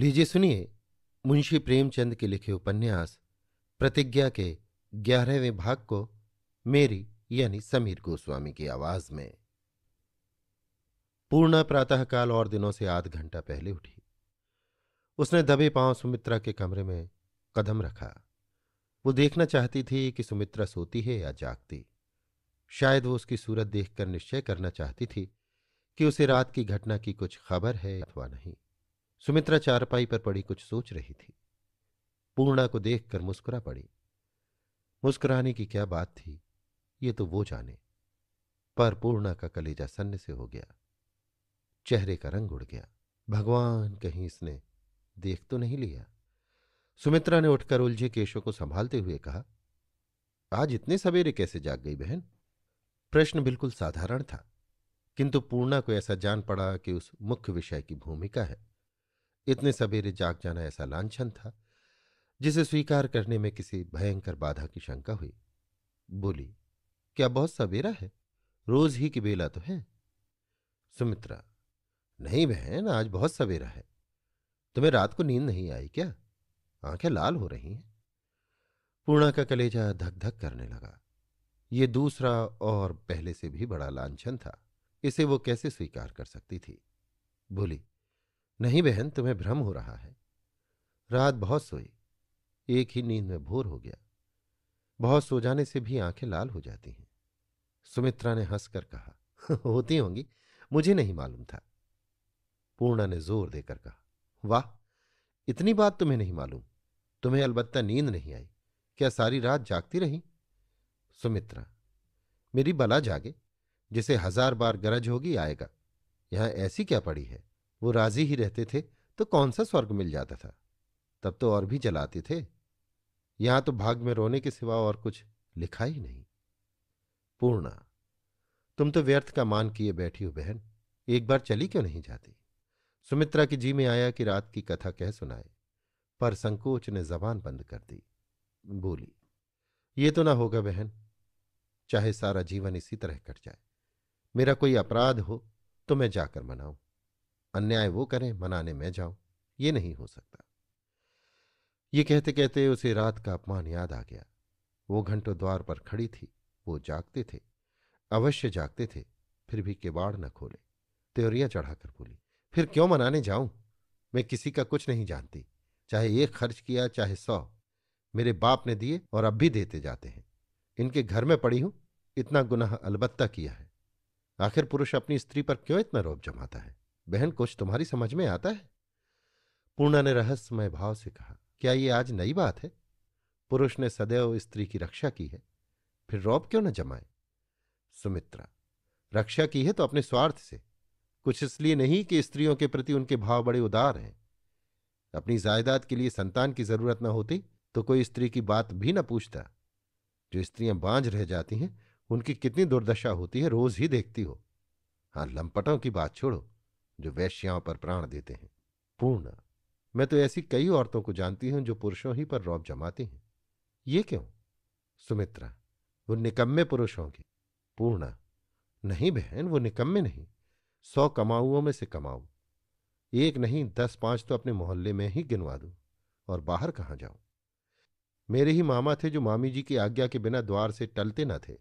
लीजिए सुनिए मुंशी प्रेमचंद के लिखे उपन्यास प्रतिज्ञा के ग्यारहवें भाग को मेरी यानी समीर गोस्वामी की आवाज में पूर्णा प्रातःकाल और दिनों से आध घंटा पहले उठी उसने दबे पांव सुमित्रा के कमरे में कदम रखा वो देखना चाहती थी कि सुमित्रा सोती है या जागती शायद वो उसकी सूरत देखकर निश्चय करना चाहती थी कि उसे रात की घटना की कुछ खबर है अथवा नहीं सुमित्रा चारपाई पर पड़ी कुछ सोच रही थी पूर्णा को देखकर मुस्कुरा पड़ी मुस्कुराने की क्या बात थी ये तो वो जाने पर पूर्णा का कलेजा सन्न से हो गया चेहरे का रंग उड़ गया भगवान कहीं इसने देख तो नहीं लिया सुमित्रा ने उठकर उलझे केशों को संभालते हुए कहा आज इतने सवेरे कैसे जाग गई बहन प्रश्न बिल्कुल साधारण था किंतु पूर्णा को ऐसा जान पड़ा कि उस मुख्य विषय की भूमिका है इतने सवेरे जाग जाना ऐसा लाछन था जिसे स्वीकार करने में किसी भयंकर बाधा की शंका हुई बोली क्या बहुत सवेरा है रोज ही की बेला तो है सुमित्रा नहीं बहन आज बहुत सवेरा है तुम्हें रात को नींद नहीं आई क्या आंखें लाल हो रही हैं पूर्णा का कलेजा धक धक करने लगा ये दूसरा और पहले से भी बड़ा लाछन था इसे वो कैसे स्वीकार कर सकती थी बोली नहीं बहन तुम्हें भ्रम हो रहा है रात बहुत सोई एक ही नींद में भोर हो गया बहुत सो जाने से भी आंखें लाल हो जाती हैं सुमित्रा ने हंसकर कहा होती होंगी मुझे नहीं मालूम था पूर्णा ने जोर देकर कहा वाह इतनी बात तुम्हें नहीं मालूम तुम्हें अलबत्ता नींद नहीं आई क्या सारी रात जागती रही सुमित्रा मेरी बला जागे जिसे हजार बार गरज होगी आएगा यहां ऐसी क्या पड़ी है वो राजी ही रहते थे तो कौन सा स्वर्ग मिल जाता था तब तो और भी जलाते थे यहां तो भाग में रोने के सिवा और कुछ लिखा ही नहीं पूर्णा तुम तो व्यर्थ का मान किए बैठी हो बहन एक बार चली क्यों नहीं जाती सुमित्रा के जी में आया कि रात की कथा कह सुनाए पर संकोच ने जबान बंद कर दी बोली ये तो ना होगा बहन चाहे सारा जीवन इसी तरह कट जाए मेरा कोई अपराध हो तो मैं जाकर मनाऊं अन्याय वो करें मनाने में जाऊं ये नहीं हो सकता ये कहते कहते उसे रात का अपमान याद आ गया वो घंटों द्वार पर खड़ी थी वो जागते थे अवश्य जागते थे फिर भी किबाड़ न खोले त्योरिया चढ़ाकर बोली फिर क्यों मनाने जाऊं मैं किसी का कुछ नहीं जानती चाहे एक खर्च किया चाहे सौ मेरे बाप ने दिए और अब भी देते जाते हैं इनके घर में पड़ी हूं इतना गुनाह अलबत्ता किया है आखिर पुरुष अपनी स्त्री पर क्यों इतना रोब जमाता है बहन कुछ तुम्हारी समझ में आता है पूर्णा ने रहस्यमय भाव से कहा क्या ये आज नई बात है पुरुष ने सदैव स्त्री की रक्षा की है फिर रौब क्यों न जमाए सुमित्रा रक्षा की है तो अपने स्वार्थ से कुछ इसलिए नहीं कि स्त्रियों के प्रति उनके भाव बड़े उदार हैं अपनी जायदाद के लिए संतान की जरूरत न होती तो कोई स्त्री की बात भी न पूछता जो स्त्रियां बांझ रह जाती हैं उनकी कितनी दुर्दशा होती है रोज ही देखती हो हाँ लंपटों की बात छोड़ो जो वैश्याओं पर प्राण देते हैं पूर्ण मैं तो ऐसी कई औरतों को जानती हूं जो पुरुषों ही पर रौब जमाती हैं ये क्यों सुमित्रा वो निकम्मे पुरुष होंगे पूर्ण नहीं बहन वो निकम्मे नहीं सौ कमाऊओं में से कमाऊ एक नहीं दस पांच तो अपने मोहल्ले में ही गिनवा दू और बाहर कहाँ जाऊं मेरे ही मामा थे जो मामी जी की आज्ञा के बिना द्वार से टलते न थे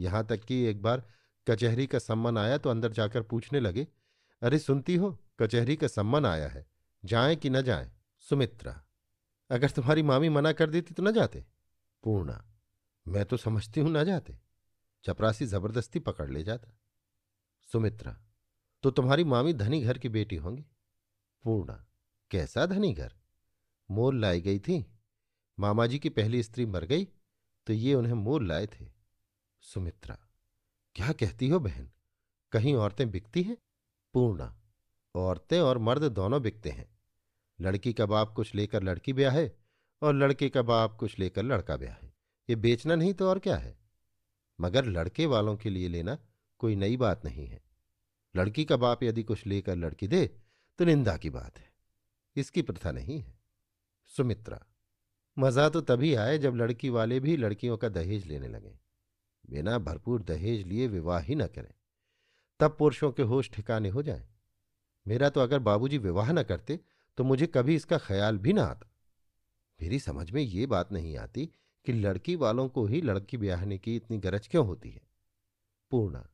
यहां तक कि एक बार कचहरी का सम्मान आया तो अंदर जाकर पूछने लगे अरे सुनती हो कचहरी का सम्मान आया है जाए कि न जाए सुमित्रा अगर तुम्हारी मामी मना कर देती तो न जाते पूर्णा मैं तो समझती हूं न जाते चपरासी जबरदस्ती पकड़ ले जाता सुमित्रा तो तुम्हारी मामी धनी घर की बेटी होंगी पूर्णा कैसा धनी घर मोल लाई गई थी मामा जी की पहली स्त्री मर गई तो ये उन्हें मोल लाए थे सुमित्रा क्या कहती हो बहन कहीं औरतें बिकती हैं पूर्णा औरतें और मर्द दोनों बिकते हैं लड़की का बाप कुछ लेकर लड़की ब्याह है और लड़के का बाप कुछ लेकर लड़का ब्याह है ये बेचना नहीं तो और क्या है मगर लड़के वालों के लिए लेना कोई नई बात नहीं है लड़की का बाप यदि कुछ लेकर लड़की दे तो निंदा की बात है इसकी प्रथा नहीं है सुमित्रा मजा तो तभी आए जब लड़की वाले भी लड़कियों का दहेज लेने लगे बिना भरपूर दहेज लिए विवाह ही न करें तब पुरुषों के होश ठिकाने हो जाए मेरा तो अगर बाबूजी विवाह न करते तो मुझे कभी इसका ख्याल भी ना आता मेरी समझ में ये बात नहीं आती कि लड़की वालों को ही लड़की ब्याहने की इतनी गरज क्यों होती है पूर्णा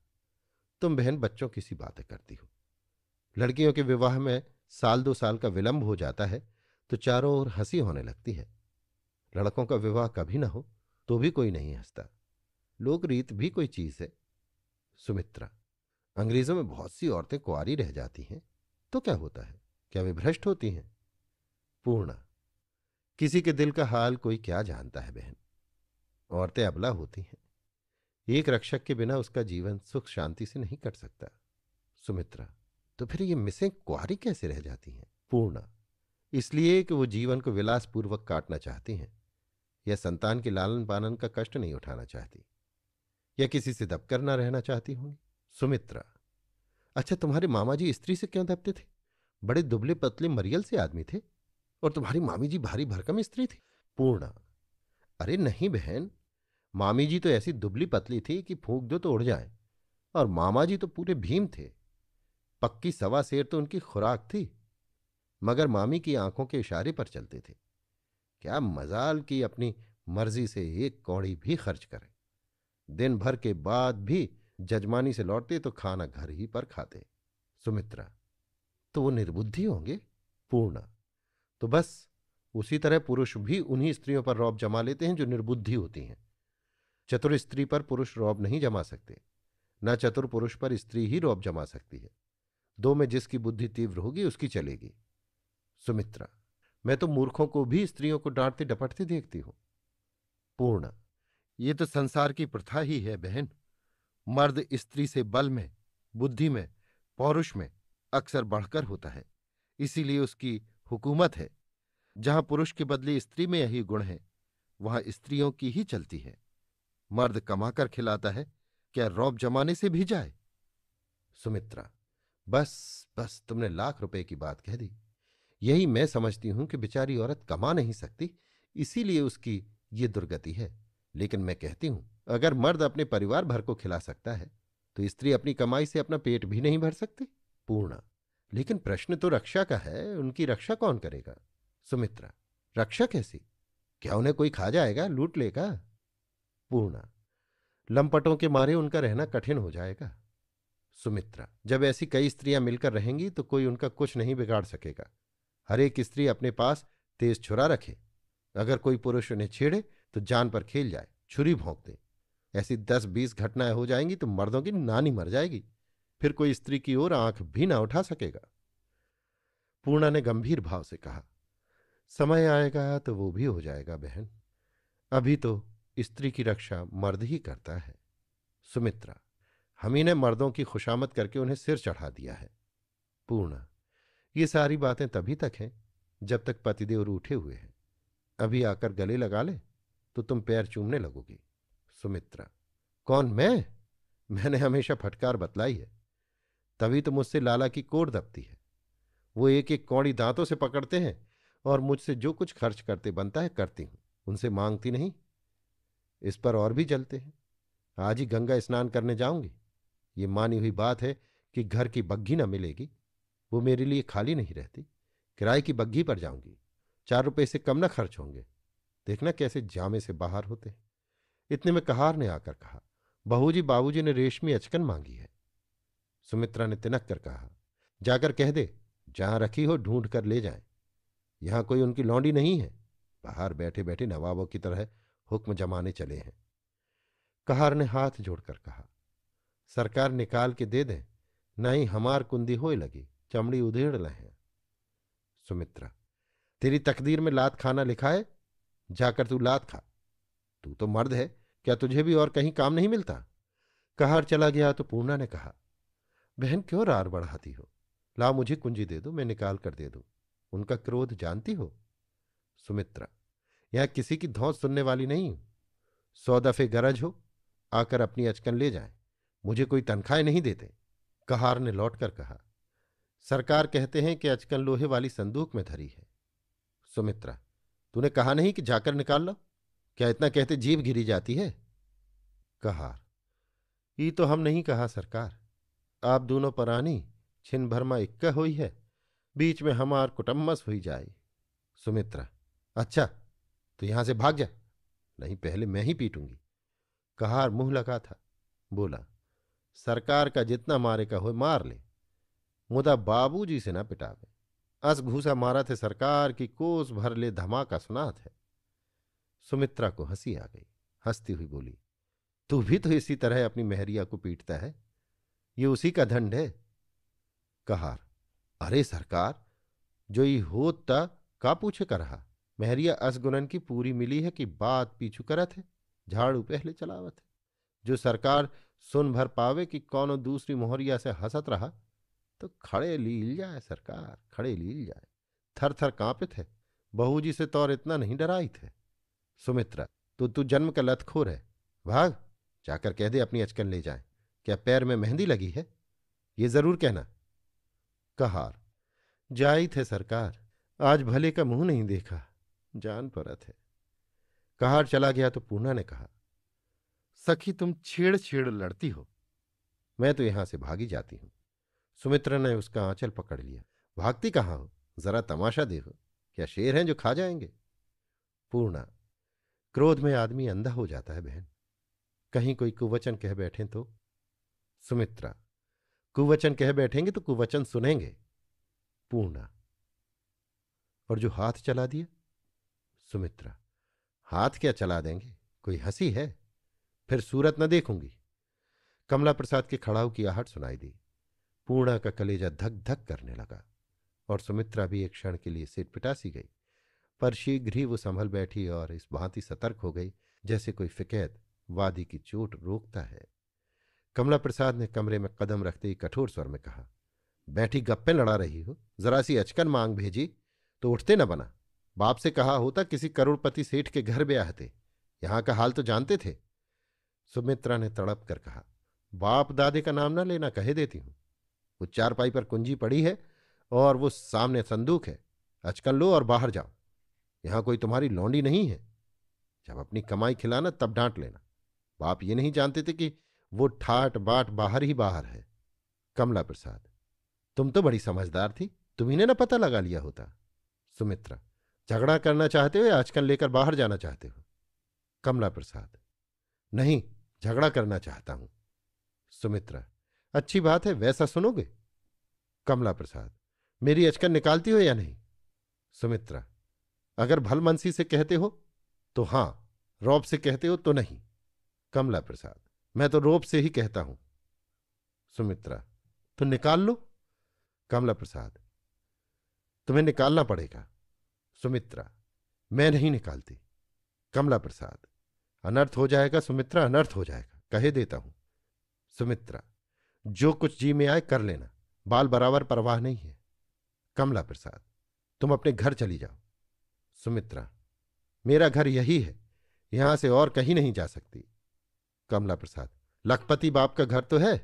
तुम बहन बच्चों की सी बातें करती हो लड़कियों के विवाह में साल दो साल का विलंब हो जाता है तो चारों ओर हंसी होने लगती है लड़कों का विवाह कभी ना हो तो भी कोई नहीं हंसता लोक रीत भी कोई चीज है सुमित्रा अंग्रेजों में बहुत सी औरतें कुआरी रह जाती हैं तो क्या होता है क्या वे भ्रष्ट होती हैं पूर्णा किसी के दिल का हाल कोई क्या जानता है बहन औरतें अबला होती हैं एक रक्षक के बिना उसका जीवन सुख शांति से नहीं कट सकता सुमित्रा तो फिर ये मिसें कुआरी कैसे रह जाती हैं पूर्णा इसलिए कि वो जीवन को विलासपूर्वक काटना चाहती हैं या संतान के लालन पालन का कष्ट नहीं उठाना चाहती या किसी से दबकर ना रहना चाहती होंगी सुमित्रा अच्छा तुम्हारे मामा जी स्त्री से क्यों दबते थे बड़े दुबले पतले मरियल से आदमी थे और तुम्हारी मामी जी भारी भरकम स्त्री थी पूर्णा अरे नहीं बहन मामी जी तो ऐसी दुबली पतली थी कि फूक दो तो उड़ जाए और मामा जी तो पूरे भीम थे पक्की सवा शेर तो उनकी खुराक थी मगर मामी की आंखों के इशारे पर चलते थे क्या मजाल की अपनी मर्जी से एक कौड़ी भी खर्च करें दिन भर के बाद भी जजमानी से लौटते तो खाना घर ही पर खाते सुमित्रा तो वो निर्बुद्धि होंगे पूर्ण तो बस उसी तरह पुरुष भी उन्हीं स्त्रियों पर रौब जमा लेते हैं जो निर्बुद्धि होती हैं चतुर स्त्री पर पुरुष रौब नहीं जमा सकते न चतुर पुरुष पर स्त्री ही रौब जमा सकती है दो में जिसकी बुद्धि तीव्र होगी उसकी चलेगी सुमित्रा मैं तो मूर्खों को भी स्त्रियों को डांटते डपटते देखती हूं पूर्ण ये तो संसार की प्रथा ही है बहन मर्द स्त्री से बल में बुद्धि में पौरुष में अक्सर बढ़कर होता है इसीलिए उसकी हुकूमत है जहां पुरुष के बदले स्त्री में यही गुण है वहां स्त्रियों की ही चलती है मर्द कमाकर खिलाता है क्या रौब जमाने से भी जाए सुमित्रा बस बस तुमने लाख रुपए की बात कह दी यही मैं समझती हूं कि बेचारी औरत कमा नहीं सकती इसीलिए उसकी ये दुर्गति है लेकिन मैं कहती हूं अगर मर्द अपने परिवार भर को खिला सकता है तो स्त्री अपनी कमाई से अपना पेट भी नहीं भर सकती पूर्णा लेकिन प्रश्न तो रक्षा का है उनकी रक्षा कौन करेगा सुमित्रा रक्षा कैसी क्या उन्हें कोई खा जाएगा लूट लेगा पूर्णा लंपटों के मारे उनका रहना कठिन हो जाएगा सुमित्रा जब ऐसी कई स्त्रियां मिलकर रहेंगी तो कोई उनका कुछ नहीं बिगाड़ सकेगा हर एक स्त्री अपने पास तेज छुरा रखे अगर कोई पुरुष उन्हें छेड़े तो जान पर खेल जाए छुरी भोंक दे ऐसी दस बीस घटनाएं हो जाएंगी तो मर्दों की नानी मर जाएगी फिर कोई स्त्री की ओर आंख भी ना उठा सकेगा पूर्णा ने गंभीर भाव से कहा समय आएगा तो वो भी हो जाएगा बहन अभी तो स्त्री की रक्षा मर्द ही करता है सुमित्रा हम ने मर्दों की खुशामद करके उन्हें सिर चढ़ा दिया है पूर्णा ये सारी बातें तभी तक हैं जब तक पतिदेव रूठे हुए हैं अभी आकर गले लगा ले तो तुम पैर चूमने लगोगी सुमित्रा कौन मैं मैंने हमेशा फटकार बतलाई है तभी तो मुझसे लाला की कोर दबती है वो एक एक कौड़ी दांतों से पकड़ते हैं और मुझसे जो कुछ खर्च करते बनता है करती हूं उनसे मांगती नहीं इस पर और भी जलते हैं आज ही गंगा स्नान करने जाऊंगी ये मानी हुई बात है कि घर की बग्घी ना मिलेगी वो मेरे लिए खाली नहीं रहती किराए की बग्घी पर जाऊंगी चार रुपए से कम ना खर्च होंगे देखना कैसे जामे से बाहर होते हैं इतने में कहार ने आकर कहा बहू जी बाबूजी ने रेशमी अचकन मांगी है सुमित्रा ने तिनक कर कहा जाकर कह दे जहां रखी हो ढूंढ कर ले जाए यहां कोई उनकी लौंडी नहीं है बाहर बैठे बैठे नवाबों की तरह हुक्म जमाने चले हैं कहार ने हाथ जोड़कर कहा सरकार निकाल के दे दें नहीं हमार कुंदी होए लगी चमड़ी उधेड़ रहे सुमित्रा तेरी तकदीर में लात खाना लिखा है जाकर तू लात खा तू तो मर्द है क्या तुझे भी और कहीं काम नहीं मिलता कहार चला गया तो पूर्णा ने कहा बहन क्यों रार बढ़ाती हो ला मुझे कुंजी दे दो मैं निकाल कर दे दू उनका क्रोध जानती हो सुमित्रा यह किसी की धौस सुनने वाली नहीं हूं सौ दफे गरज हो आकर अपनी अचकन ले जाए मुझे कोई तनख्वाह नहीं देते कहार ने लौट कर कहा सरकार कहते हैं कि अचकन लोहे वाली संदूक में धरी है सुमित्रा तूने कहा नहीं कि जाकर निकाल लो क्या इतना कहते जीभ गिरी जाती है कहार ई तो हम नहीं कहा सरकार आप दोनों परानी छिन भरमा इक्का हुई है बीच में हमार कुटम्बस हुई जाए सुमित्रा अच्छा तो यहां से भाग जा नहीं पहले मैं ही पीटूंगी कहार मुंह लगा था बोला सरकार का जितना मारे का हो मार ले मुदा बाबूजी से ना पिटावे अस घूसा मारा थे सरकार की कोस भर ले धमाका सुनात है सुमित्रा को हंसी आ गई हंसती हुई बोली तू भी तो इसी तरह अपनी मेहरिया को पीटता है ये उसी का दंड है कहार अरे सरकार जो ये होता का पूछे कर रहा मेहरिया असगुनन की पूरी मिली है कि बात पीछू करत है झाड़ू पहले चलावत है जो सरकार सुन भर पावे कि कौनो दूसरी मोहरिया से हंसत रहा तो खड़े लील जाए सरकार खड़े लील जाए थर थर कांपित है बहू जी से तौर इतना नहीं डराई थे सुमित्रा तो तू जन्म का लतखोर है भाग जाकर कह दे अपनी अचकन ले जाए क्या पैर में मेहंदी लगी है ये जरूर कहना कहार जाई थे सरकार आज भले का मुंह नहीं देखा जान परत है कहार चला गया तो पूर्णा ने कहा सखी तुम छेड़ छेड़ लड़ती हो मैं तो यहां से भागी जाती हूं सुमित्रा ने उसका आंचल पकड़ लिया भागती कहाँ हो जरा तमाशा देखो क्या शेर हैं जो खा जाएंगे पूर्णा क्रोध में आदमी अंधा हो जाता है बहन कहीं कोई कुवचन कह बैठे तो सुमित्रा कुवचन कह बैठेंगे तो कुवचन सुनेंगे पूर्णा और जो हाथ चला दिया सुमित्रा हाथ क्या चला देंगे कोई हंसी है फिर सूरत न देखूंगी कमला प्रसाद के खड़ाऊ की आहट सुनाई दी पूर्णा का कलेजा धक धक करने लगा और सुमित्रा भी एक क्षण के लिए सिर पिटासी गई पर शीघ्र ही वो संभल बैठी और इस भांति सतर्क हो गई जैसे कोई फिकैत वादी की चोट रोकता है कमला प्रसाद ने कमरे में कदम रखते ही कठोर स्वर में कहा बैठी गप्पे लड़ा रही हो जरा सी अचकन मांग भेजी तो उठते न बना बाप से कहा होता किसी करोड़पति सेठ के घर ब्याह थे यहां का हाल तो जानते थे सुमित्रा ने तड़प कर कहा बाप दादे का नाम ना लेना कहे देती हूं वो चारपाई पर कुंजी पड़ी है और वो सामने संदूक है अचकन लो और बाहर जाओ यहां कोई तुम्हारी लौंडी नहीं है जब अपनी कमाई खिलाना तब डांट लेना बाप ये नहीं जानते थे कि वो ठाट बाट बाहर ही बाहर है कमला प्रसाद तुम तो बड़ी समझदार थी तुम्ही ना पता लगा लिया होता सुमित्रा झगड़ा करना चाहते हो या आजकल लेकर बाहर जाना चाहते हो कमला प्रसाद नहीं झगड़ा करना चाहता हूं सुमित्रा अच्छी बात है वैसा सुनोगे कमला प्रसाद मेरी अचकन निकालती हो या नहीं सुमित्रा अगर भलमनसी से कहते हो तो हां रोब से कहते हो तो नहीं कमला प्रसाद मैं तो रोब से ही कहता हूं सुमित्रा तो निकाल लो कमला प्रसाद तुम्हें निकालना पड़ेगा सुमित्रा मैं नहीं निकालती कमला प्रसाद अनर्थ हो जाएगा सुमित्रा अनर्थ हो जाएगा कहे देता हूं सुमित्रा जो कुछ जी में आए कर लेना बाल बराबर परवाह नहीं है कमला प्रसाद तुम अपने घर चली जाओ सुमित्रा मेरा घर यही है यहां से और कहीं नहीं जा सकती कमला प्रसाद लखपति बाप का घर तो है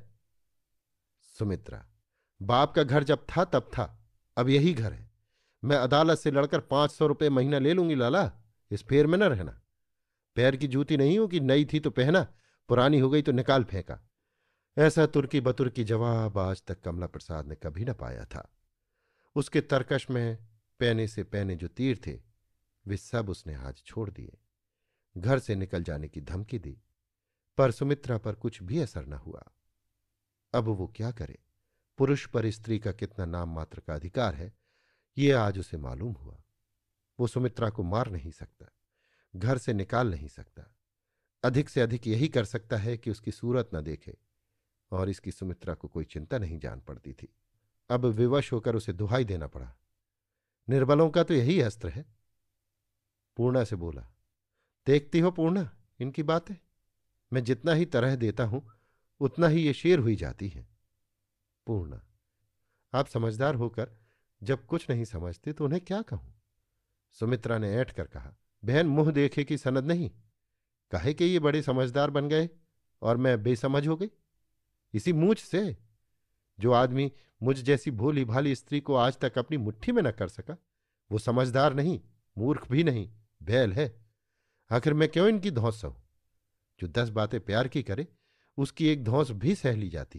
सुमित्रा बाप का घर जब था तब था अब यही घर है मैं अदालत से लड़कर पांच सौ रुपये महीना ले लूंगी लाला इस फेर में न रहना पैर की जूती नहीं होगी नई थी तो पहना पुरानी हो गई तो निकाल फेंका ऐसा तुर्की बतुर्की जवाब आज तक कमला प्रसाद ने कभी न पाया था उसके तर्कश में पहने से पहने जो तीर थे वे सब उसने हाथ छोड़ दिए घर से निकल जाने की धमकी दी पर सुमित्रा पर कुछ भी असर न हुआ अब वो क्या करे पुरुष पर स्त्री का कितना नाम मात्र का अधिकार है ये आज उसे मालूम हुआ वो सुमित्रा को मार नहीं सकता घर से निकाल नहीं सकता अधिक से अधिक यही कर सकता है कि उसकी सूरत न देखे और इसकी सुमित्रा को कोई चिंता नहीं जान पड़ती थी अब विवश होकर उसे दुहाई देना पड़ा निर्बलों का तो यही अस्त्र है पूर्णा से बोला देखती हो पूर्णा इनकी बातें मैं जितना ही तरह देता हूं उतना ही ये शेर हुई जाती है पूर्णा आप समझदार होकर जब कुछ नहीं समझते तो उन्हें क्या कहूं सुमित्रा ने ऐठ कर कहा बहन मुंह देखे की सनद नहीं कहे कि ये बड़े समझदार बन गए और मैं बेसमझ हो गई इसी मूछ से जो आदमी मुझ जैसी भोली भाली स्त्री को आज तक अपनी मुट्ठी में न कर सका वो समझदार नहीं मूर्ख भी नहीं बैल है आखिर मैं क्यों इनकी धौंस सहू जो दस बातें प्यार की करे उसकी एक धौस भी सह ली जाती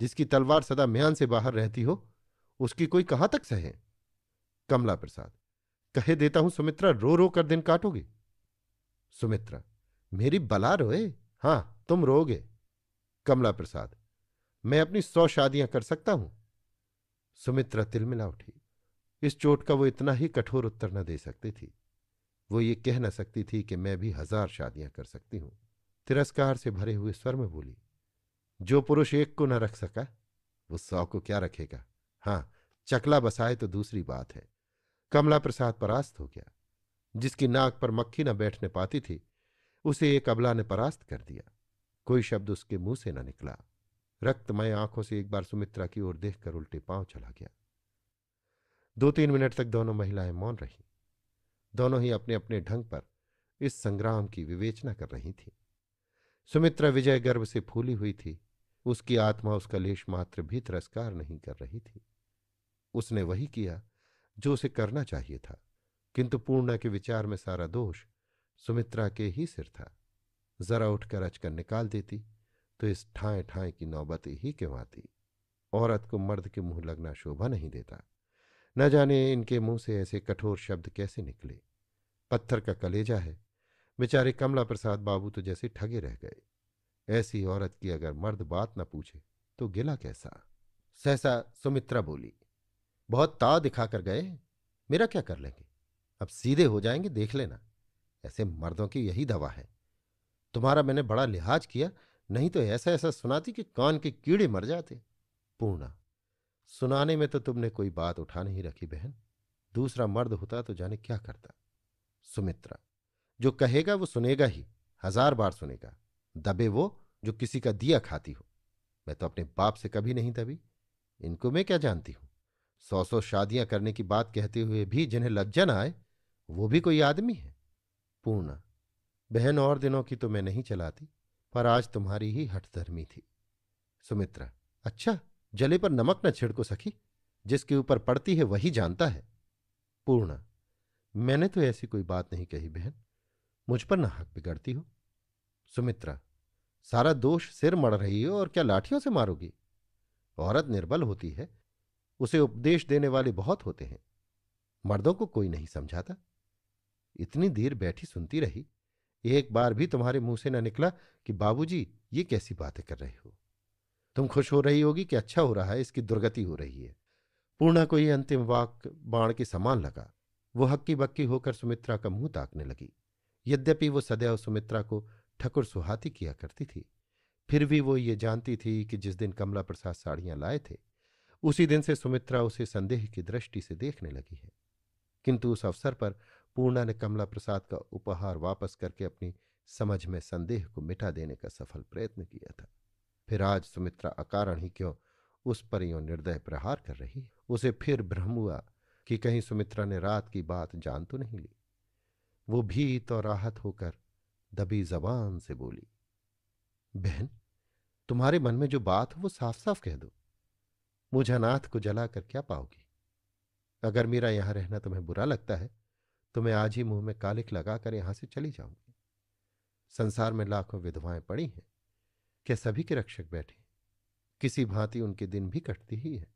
जिसकी तलवार सदा म्यान से बाहर रहती हो उसकी कोई कहां तक सहे कमला प्रसाद कहे देता हूं सुमित्रा रो रो कर दिन काटोगे सुमित्रा मेरी बला रोए हां तुम रोगे कमला प्रसाद मैं अपनी सौ शादियां कर सकता हूं सुमित्रा तिलमिला उठी इस चोट का वो इतना ही कठोर उत्तर न दे सकती थी वो ये कह न सकती थी कि मैं भी हजार शादियां कर सकती हूं तिरस्कार से भरे हुए स्वर में बोली जो पुरुष एक को न रख सका वो सौ को क्या रखेगा हाँ चकला बसाए तो दूसरी बात है कमला प्रसाद परास्त हो गया जिसकी नाक पर मक्खी न बैठने पाती थी उसे एक अबला ने परास्त कर दिया कोई शब्द उसके मुंह से न निकला रक्तमय आंखों से एक बार सुमित्रा की ओर देखकर उल्टे पांव चला गया दो तीन मिनट तक दोनों महिलाएं मौन रहीं दोनों ही अपने अपने ढंग पर इस संग्राम की विवेचना कर रही थी सुमित्रा विजय गर्भ से फूली हुई थी उसकी आत्मा उसका लेश मात्र भी तिरस्कार नहीं कर रही थी उसने वही किया जो उसे करना चाहिए था किंतु पूर्णा के विचार में सारा दोष सुमित्रा के ही सिर था जरा उठकर अचकर निकाल देती तो इस ठाए ठाए की नौबत ही क्यों आती औरत को मर्द के मुंह लगना शोभा नहीं देता न जाने इनके मुंह से ऐसे कठोर शब्द कैसे निकले पत्थर का कलेजा है बेचारे कमला प्रसाद बाबू तो जैसे ठगे रह गए ऐसी औरत की अगर मर्द बात न पूछे तो गिला कैसा सहसा सुमित्रा बोली बहुत ता दिखा कर गए मेरा क्या कर लेंगे अब सीधे हो जाएंगे देख लेना ऐसे मर्दों की यही दवा है तुम्हारा मैंने बड़ा लिहाज किया नहीं तो ऐसा ऐसा सुनाती कि कान के कीड़े मर जाते पूर्णा सुनाने में तो तुमने कोई बात उठा नहीं रखी बहन दूसरा मर्द होता तो जाने क्या करता सुमित्रा जो कहेगा वो सुनेगा ही हजार बार सुनेगा दबे वो जो किसी का दिया खाती हो मैं तो अपने बाप से कभी नहीं दबी इनको मैं क्या जानती हूं सौ सौ शादियां करने की बात कहते हुए भी जिन्हें लज्जा ना आए वो भी कोई आदमी है पूर्णा बहन और दिनों की तो मैं नहीं चलाती पर आज तुम्हारी ही हठधर्मी थी सुमित्रा अच्छा जले पर नमक न छिड़को सखी जिसके ऊपर पड़ती है वही जानता है पूर्णा मैंने तो ऐसी कोई बात नहीं कही बहन मुझ पर ना हक बिगड़ती हो सुमित्रा सारा दोष सिर मड़ रही हो और क्या लाठियों से मारोगी औरत निर्बल होती है उसे उपदेश देने वाले बहुत होते हैं मर्दों को कोई नहीं समझाता इतनी देर बैठी सुनती रही एक बार भी तुम्हारे मुंह से ना निकला कि बाबूजी ये कैसी बातें कर रहे हो तुम खुश हो रही होगी कि अच्छा हो रहा है इसकी दुर्गति हो रही है पूर्णा को यह अंतिम वाक बाण के समान लगा वो हक्की बक्की होकर सुमित्रा का मुंह ताकने लगी यद्यपि वो सदैव सुमित्रा को ठकुर सुहाती किया करती थी फिर भी वो ये जानती थी कि जिस दिन कमला प्रसाद साड़ियां लाए थे उसी दिन से सुमित्रा उसे संदेह की दृष्टि से देखने लगी है किंतु उस अवसर पर पूर्णा ने कमला प्रसाद का उपहार वापस करके अपनी समझ में संदेह को मिटा देने का सफल प्रयत्न किया था फिर आज सुमित्रा अकारण ही क्यों उस पर यो निर्दय प्रहार कर रही उसे फिर भ्रम हुआ कि कहीं सुमित्रा ने रात की बात जान तो नहीं ली वो भीत और राहत होकर दबी जबान से बोली बहन तुम्हारे मन में जो बात है वो साफ साफ कह दो मुझे अनाथ को जला कर क्या पाओगी अगर मेरा यहां रहना तुम्हें बुरा लगता है तो मैं आज ही मुंह में कालिक लगाकर यहां से चली जाऊंगी संसार में लाखों विधवाएं पड़ी हैं क्या सभी के रक्षक बैठे किसी भांति उनके दिन भी कटती ही है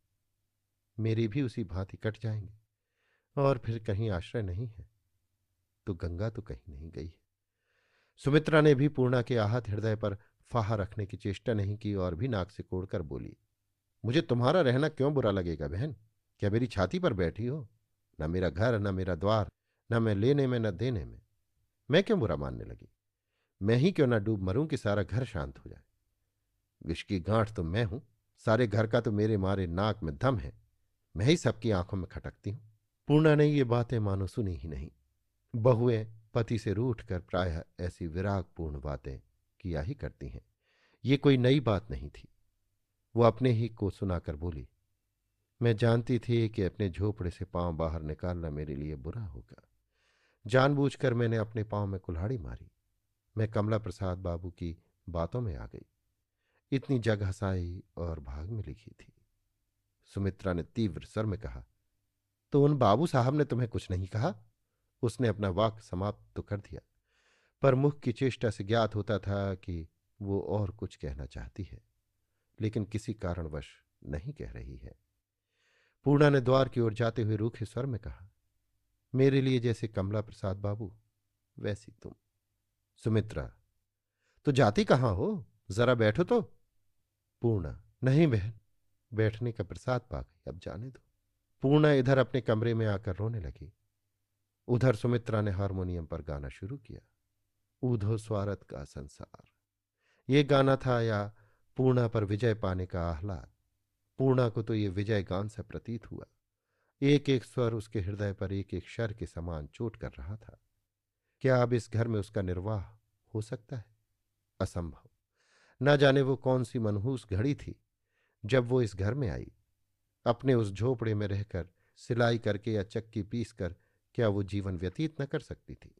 मेरी भी उसी भांति कट जाएंगे और फिर कहीं आश्रय नहीं है तो गंगा तो कहीं नहीं गई है सुमित्रा ने भी पूर्णा के आहत हृदय पर फाहा रखने की चेष्टा नहीं की और भी नाक से कोड़कर बोली मुझे तुम्हारा रहना क्यों बुरा लगेगा बहन क्या मेरी छाती पर बैठी हो न मेरा घर न मेरा द्वार न मैं लेने में न देने में मैं क्यों बुरा मानने लगी मैं ही क्यों ना डूब मरूं कि सारा घर शांत हो जाए विष की गांठ तो मैं हूं सारे घर का तो मेरे मारे नाक में दम है मैं ही सबकी आंखों में खटकती हूं पूर्णा ने ये बातें मानो सुनी ही नहीं बहुएं पति से रूठ कर प्राय ऐसी विरागपूर्ण बातें किया ही करती हैं ये कोई नई बात नहीं थी वो अपने ही को सुनाकर बोली मैं जानती थी कि अपने झोपड़े से पांव बाहर निकालना मेरे लिए बुरा होगा जानबूझकर मैंने अपने पांव में कुल्हाड़ी मारी मैं कमला प्रसाद बाबू की बातों में आ गई इतनी जग हंसाई और भाग में लिखी थी सुमित्रा ने तीव्र स्वर में कहा तो उन बाबू साहब ने तुम्हें कुछ नहीं कहा उसने अपना वाक समाप्त तो कर दिया पर मुख की चेष्टा से ज्ञात होता था कि वो और कुछ कहना चाहती है लेकिन किसी कारणवश नहीं कह रही है पूर्णा ने द्वार की ओर जाते हुए रूखे स्वर में कहा मेरे लिए जैसे कमला प्रसाद बाबू वैसी तुम सुमित्रा तो जाती कहाँ हो जरा बैठो तो पूर्णा नहीं बहन बैठने का प्रसाद पा गई अब जाने दो पूर्णा इधर अपने कमरे में आकर रोने लगी उधर सुमित्रा ने हारमोनियम पर गाना शुरू किया ऊधो स्वारत का संसार ये गाना था या पूर्णा पर विजय पाने का आह्लाद पूर्णा को तो ये विजय गान सा प्रतीत हुआ एक एक स्वर उसके हृदय पर एक एक शर के समान चोट कर रहा था क्या अब इस घर में उसका निर्वाह हो सकता है असंभव न जाने वो कौन सी मनहूस घड़ी थी जब वो इस घर में आई अपने उस झोपड़े में रहकर सिलाई करके या चक्की पीस कर क्या वो जीवन व्यतीत न कर सकती थी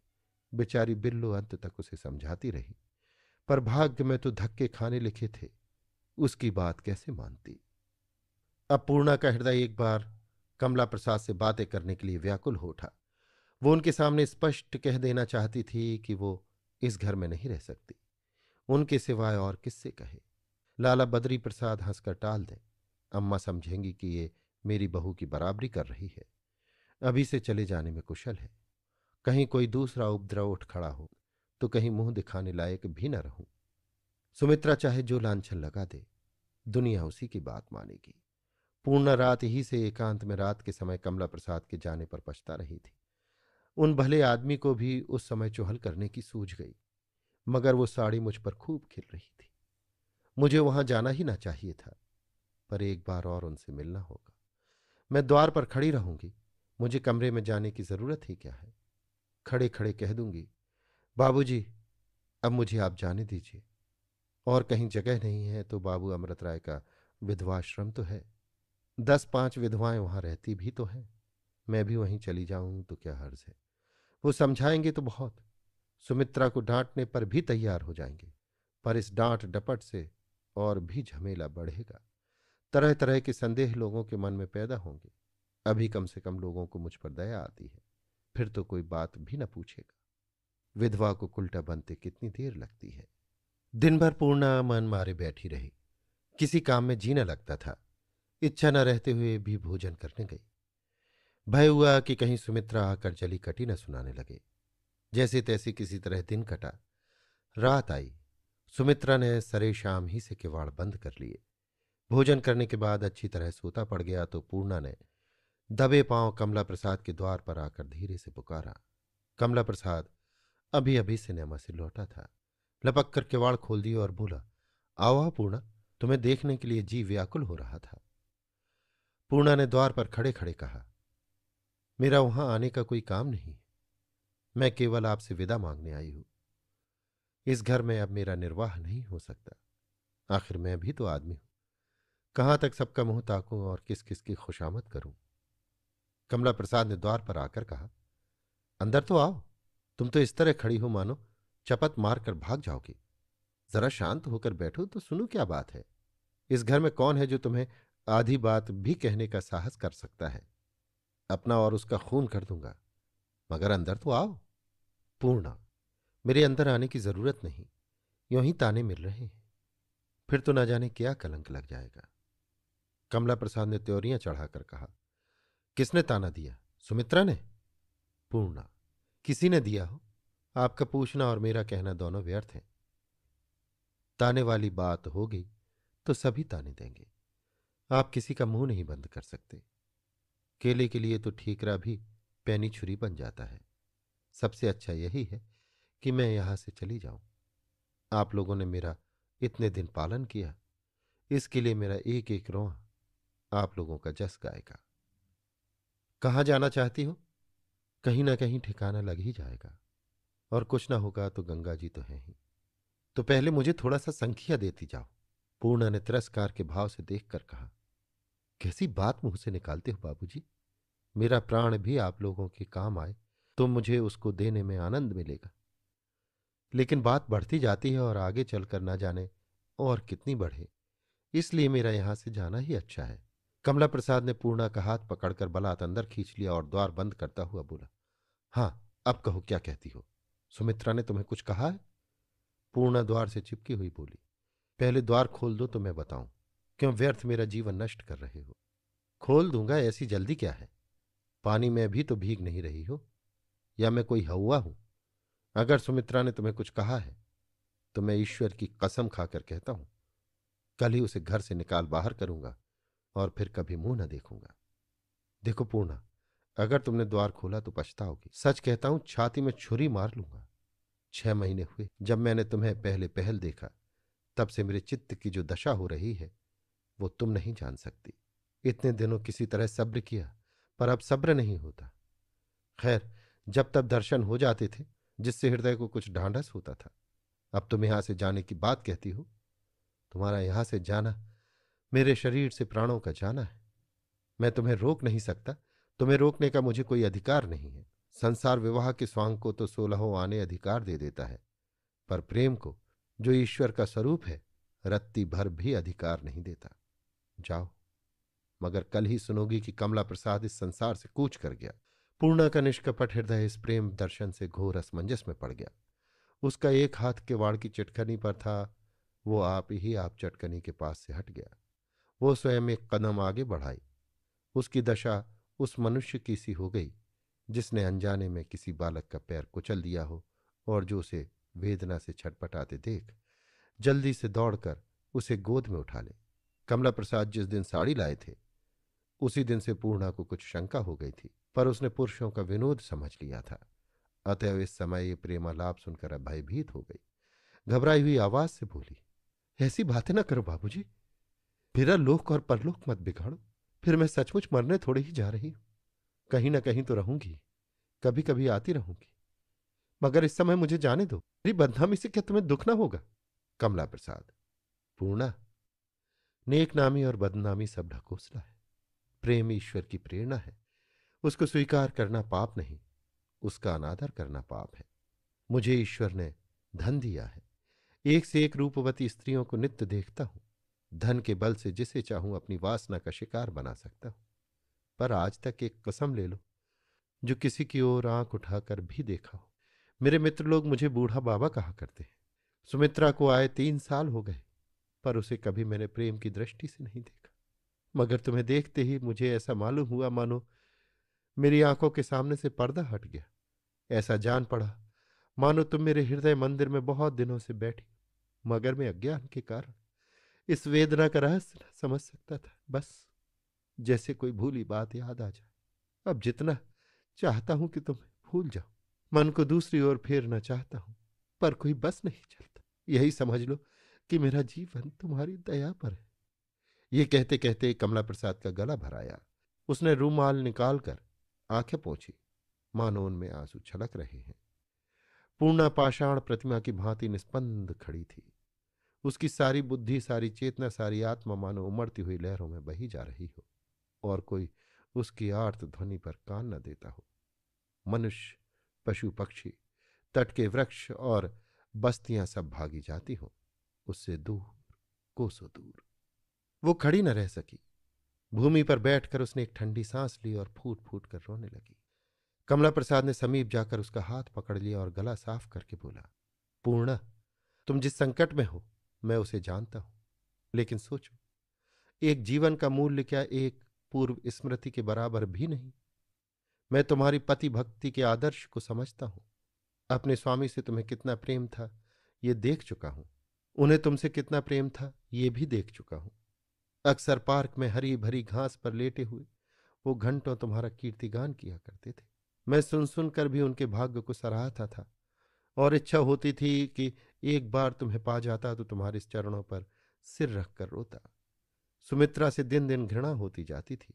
बेचारी बिल्लू अंत तक उसे समझाती रही पर भाग्य में तो धक्के खाने लिखे थे उसकी बात कैसे मानती अब पूर्णा का हृदय एक बार कमला प्रसाद से बातें करने के लिए व्याकुल हो उठा वो उनके सामने स्पष्ट कह देना चाहती थी कि वो इस घर में नहीं रह सकती उनके सिवाय और किससे कहे लाला बद्री प्रसाद हंसकर टाल दे अम्मा समझेंगी कि ये मेरी बहू की बराबरी कर रही है अभी से चले जाने में कुशल है कहीं कोई दूसरा उपद्रव उठ खड़ा हो तो कहीं मुंह दिखाने लायक भी न रहूं सुमित्रा चाहे जो लांछन लगा दे दुनिया उसी की बात मानेगी पूर्ण रात ही से एकांत में रात के समय कमला प्रसाद के जाने पर पछता रही थी उन भले आदमी को भी उस समय चुहल करने की सूझ गई मगर वो साड़ी मुझ पर खूब खिल रही थी मुझे वहां जाना ही ना चाहिए था पर एक बार और उनसे मिलना होगा मैं द्वार पर खड़ी रहूंगी मुझे कमरे में जाने की जरूरत ही क्या है खड़े खड़े कह दूंगी बाबूजी अब मुझे आप जाने दीजिए और कहीं जगह नहीं है तो बाबू अमृत राय का विधवाश्रम तो है दस पांच विधवाएं वहां रहती भी तो हैं मैं भी वहीं चली जाऊं तो क्या हर्ज है वो समझाएंगे तो बहुत सुमित्रा को डांटने पर भी तैयार हो जाएंगे पर इस डांट डपट से और भी झमेला बढ़ेगा तरह तरह के संदेह लोगों के मन में पैदा होंगे अभी कम से कम लोगों को मुझ पर दया आती है फिर तो कोई बात भी न पूछेगा विधवा को उल्टा बनते कितनी देर लगती है दिन भर पूर्णा मन मारे बैठी रही किसी काम में जीना लगता था इच्छा न रहते हुए भी भोजन करने गई भय हुआ कि कहीं सुमित्रा आकर जली कटी न सुनाने लगे जैसे तैसे किसी तरह दिन कटा रात आई सुमित्रा ने सरे शाम ही से किवाड़ बंद कर लिए भोजन करने के बाद अच्छी तरह सोता पड़ गया तो पूर्णा ने दबे पांव कमला प्रसाद के द्वार पर आकर धीरे से पुकारा कमला प्रसाद अभी अभी सिनेमा से लौटा था लपक कर किवाड़ खोल दिया और बोला आओ पूर्णा तुम्हें देखने के लिए जी व्याकुल हो रहा था पूर्णा ने द्वार पर खड़े खड़े कहा मेरा वहां आने का कोई काम नहीं मैं केवल आपसे विदा मांगने आई हूं इस घर में अब मेरा निर्वाह नहीं हो सकता आखिर मैं भी तो आदमी हूं कहां तक सबका मुंह ताकू और किस किस की खुशामद करूं कमला प्रसाद ने द्वार पर आकर कहा अंदर तो आओ तुम तो इस तरह खड़ी हो मानो चपत मार कर भाग जाओगी जरा शांत होकर बैठो तो सुनो क्या बात है इस घर में कौन है जो तुम्हें आधी बात भी कहने का साहस कर सकता है अपना और उसका खून कर दूंगा मगर अंदर तो आओ पूर्णा मेरे अंदर आने की जरूरत नहीं यू ही ताने मिल रहे हैं फिर तो ना जाने क्या कलंक लग जाएगा कमला प्रसाद ने त्योरियां चढ़ाकर कहा किसने ताना दिया सुमित्रा ने पूर्णा किसी ने दिया हो आपका पूछना और मेरा कहना दोनों व्यर्थ है ताने वाली बात हो गई तो सभी ताने देंगे आप किसी का मुंह नहीं बंद कर सकते केले के लिए तो ठीकरा भी पैनी छुरी बन जाता है सबसे अच्छा यही है कि मैं यहां से चली जाऊं आप लोगों ने मेरा इतने दिन पालन किया इसके लिए मेरा एक एक रोआ आप लोगों का जस गाएगा कहाँ जाना चाहती हो कहीं ना कहीं ठिकाना लग ही जाएगा और कुछ ना होगा तो गंगा जी तो है ही तो पहले मुझे थोड़ा सा संख्या देती जाओ पूर्णा ने तिरस्कार के भाव से देखकर कहा कैसी बात मुंह से निकालते हो बाबूजी? मेरा प्राण भी आप लोगों के काम आए तो मुझे उसको देने में आनंद मिलेगा लेकिन बात बढ़ती जाती है और आगे चलकर ना जाने और कितनी बढ़े इसलिए मेरा यहां से जाना ही अच्छा है कमला प्रसाद ने पूर्णा का हाथ पकड़कर बलात् अंदर खींच लिया और द्वार बंद करता हुआ बोला हाँ अब कहो क्या कहती हो सुमित्रा ने तुम्हें कुछ कहा है पूर्णा द्वार से चिपकी हुई बोली पहले द्वार खोल दो तो मैं बताऊं क्यों व्यर्थ मेरा जीवन नष्ट कर रहे हो खोल दूंगा ऐसी जल्दी क्या है पानी में भी तो भीग नहीं रही हो या मैं कोई हवा हूं अगर सुमित्रा ने तुम्हें कुछ कहा है तो मैं ईश्वर की कसम खाकर कहता हूं कल ही उसे घर से निकाल बाहर करूंगा और फिर कभी मुंह न देखूंगा देखो पूर्णा अगर तुमने द्वार खोला तो पछताओगी सच कहता हूं छाती में छुरी मार लूंगा छह महीने हुए जब मैंने तुम्हें पहले पहल देखा तब से मेरे चित्त की जो दशा हो रही है वो तुम नहीं जान सकती इतने दिनों किसी तरह सब्र किया पर अब सब्र नहीं होता खैर जब तब दर्शन हो जाते थे जिससे हृदय को कुछ ढांढस होता था अब तुम यहां से जाने की बात कहती हो तुम्हारा यहां से जाना मेरे शरीर से प्राणों का जाना है मैं तुम्हें रोक नहीं सकता तुम्हें रोकने का मुझे कोई अधिकार नहीं है संसार विवाह के स्वांग को तो सोलहों आने अधिकार दे देता है पर प्रेम को जो ईश्वर का स्वरूप है रत्ती भर भी अधिकार नहीं देता जाओ मगर कल ही सुनोगी कि कमला प्रसाद इस संसार से कूच कर गया पूर्णा का निष्कपट हृदय इस प्रेम दर्शन से घोर असमंजस में पड़ गया उसका एक हाथ वाड़ की चटकनी पर था वो आप ही आप चटकनी के पास से हट गया वो स्वयं एक कदम आगे बढ़ाई उसकी दशा उस मनुष्य की सी हो गई जिसने अनजाने में किसी बालक का पैर कुचल दिया हो और जो उसे वेदना से छटपटाते देख जल्दी से दौड़कर उसे गोद में उठा ले कमला प्रसाद जिस दिन साड़ी लाए थे उसी दिन से पूर्णा को कुछ शंका हो गई थी पर उसने पुरुषों का विनोद समझ लिया था अतएव इस समय ये प्रेमालाप सुनकर भयभीत हो गई घबराई हुई आवाज से बोली ऐसी बातें ना करो बाबूजी मेरा लोक और परलोक मत बिगाड़ो फिर मैं सचमुच मरने थोड़े ही जा रही हूं कहीं ना कहीं तो रहूंगी कभी कभी आती रहूंगी मगर इस समय मुझे जाने दो मेरी बदनामी से क्या तुम्हें दुख ना होगा कमला प्रसाद पूर्णा नेक नामी और बदनामी सब ढकोसला है प्रेम ईश्वर की प्रेरणा है उसको स्वीकार करना पाप नहीं उसका अनादर करना पाप है मुझे ईश्वर ने धन दिया है एक से एक रूपवती स्त्रियों को नित्य देखता हूं धन के बल से जिसे चाहूं अपनी वासना का शिकार बना सकता हूं पर आज तक एक कसम ले लो जो किसी की ओर आंख उठाकर भी देखा हो मेरे मित्र लोग मुझे बूढ़ा बाबा कहा करते हैं सुमित्रा को आए तीन साल हो गए पर उसे कभी मैंने प्रेम की दृष्टि से नहीं देखा मगर तुम्हें देखते ही मुझे ऐसा मालूम हुआ मानो मेरी आंखों के सामने से पर्दा हट गया ऐसा जान पड़ा मानो तुम मेरे हृदय मंदिर में बहुत दिनों से बैठी मगर मैं अज्ञान के कारण इस वेदना का रहस्य न समझ सकता था बस जैसे कोई भूली बात याद आ जाए अब जितना चाहता हूं कि तुम भूल जाओ मन को दूसरी ओर फेरना चाहता हूं पर कोई बस नहीं चलता यही समझ लो कि मेरा जीवन तुम्हारी दया पर है ये कहते कहते कमला प्रसाद का गला भराया उसने रूमाल निकालकर आंखें पहुंची मानो उनमें आंसू छलक रहे हैं पूर्णा पाषाण प्रतिमा की भांति निस्पंद खड़ी थी उसकी सारी बुद्धि सारी चेतना सारी आत्मा मानो उमड़ती हुई लहरों में बही जा रही हो और कोई उसकी आर्त ध्वनि पर कान न देता हो मनुष्य पशु पक्षी तट के वृक्ष और बस्तियां सब भागी जाती हो उससे दूर कोसो दूर वो खड़ी न रह सकी भूमि पर बैठकर उसने एक ठंडी सांस ली और फूट फूट कर रोने लगी कमला प्रसाद ने समीप जाकर उसका हाथ पकड़ लिया और गला साफ करके बोला पूर्णा तुम जिस संकट में हो मैं उसे जानता हूं लेकिन सोचो एक जीवन का मूल्य क्या एक पूर्व स्मृति के बराबर भी नहीं मैं तुम्हारी पति भक्ति के आदर्श को समझता हूं अपने स्वामी से तुम्हें कितना प्रेम था ये देख चुका हूं उन्हें तुमसे कितना प्रेम था ये भी देख चुका हूं अक्सर पार्क में हरी भरी घास पर लेटे हुए वो घंटों तुम्हारा कीर्तिगान किया करते थे मैं सुन सुनकर भी उनके भाग्य को सराहता था और इच्छा होती थी कि एक बार तुम्हें पा जाता तो तुम्हारे चरणों पर सिर रखकर रोता सुमित्रा से दिन दिन घृणा होती जाती थी